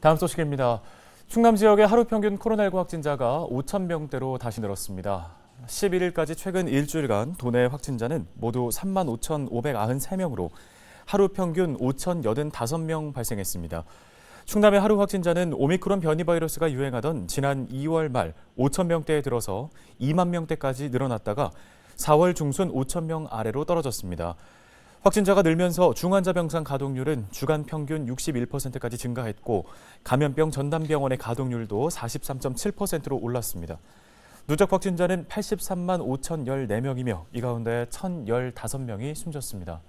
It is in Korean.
다음 소식입니다. 충남 지역의 하루 평균 코로나19 확진자가 5천 명대로 다시 늘었습니다. 11일까지 최근 일주일간 도내 확진자는 모두 3만 5,593명으로 하루 평균 5,085명 발생했습니다. 충남의 하루 확진자는 오미크론 변이 바이러스가 유행하던 지난 2월 말 5천 명대에 들어서 2만 명대까지 늘어났다가 4월 중순 5천 명 아래로 떨어졌습니다. 확진자가 늘면서 중환자 병상 가동률은 주간 평균 61%까지 증가했고 감염병 전담병원의 가동률도 43.7%로 올랐습니다. 누적 확진자는 83만 5,014명이며 이 가운데 1,015명이 숨졌습니다.